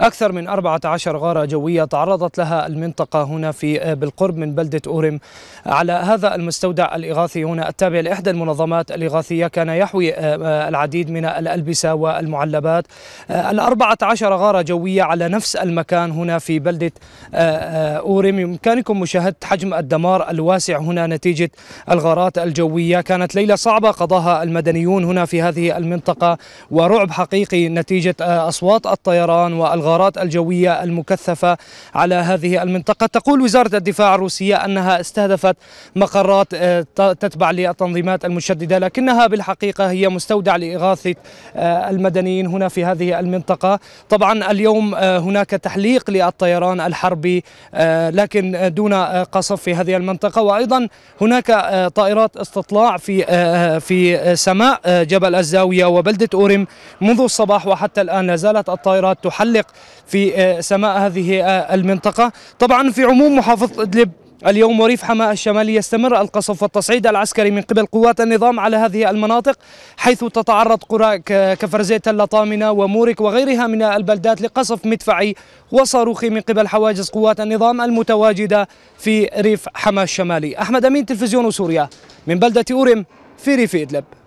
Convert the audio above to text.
أكثر من 14 غارة جوية تعرضت لها المنطقة هنا في بالقرب من بلدة أورم على هذا المستودع الإغاثي هنا التابع لإحدى المنظمات الإغاثية كان يحوي آه، آه، العديد من الألبسة والمعلبات آه، ال 14 غارة جوية على نفس المكان هنا في بلدة أورم يمكنكم مشاهدة حجم الدمار الواسع هنا نتيجة الغارات الجوية كانت ليلة صعبة قضاها المدنيون هنا في هذه المنطقة ورعب حقيقي نتيجة أصوات الطيران والغارات الغارات الجوية المكثفة على هذه المنطقة تقول وزارة الدفاع الروسية أنها استهدفت مقرات آه، تتبع للتنظيمات المشددة لكنها بالحقيقة هي مستودع لإغاثة آه، المدنيين هنا في هذه المنطقة طبعا اليوم آه، هناك تحليق للطيران الحربي لكن دون قصف في هذه المنطقة وأيضا هناك طائرات استطلاع في في سماء جبل الزاوية وبلدة أورم منذ الصباح وحتى الآن لا زالت الطائرات تحلق في آه، سماء هذه آه، المنطقة طبعا في عموم محافظة إدلب اليوم وريف حماة الشمالي يستمر القصف والتصعيد العسكري من قبل قوات النظام على هذه المناطق حيث تتعرض قرى كفرزيت اللطامنة ومورك وغيرها من البلدات لقصف مدفعي وصاروخي من قبل حواجز قوات النظام المتواجدة في ريف حماة الشمالي أحمد أمين تلفزيون سوريا من بلدة أورم في ريف إدلب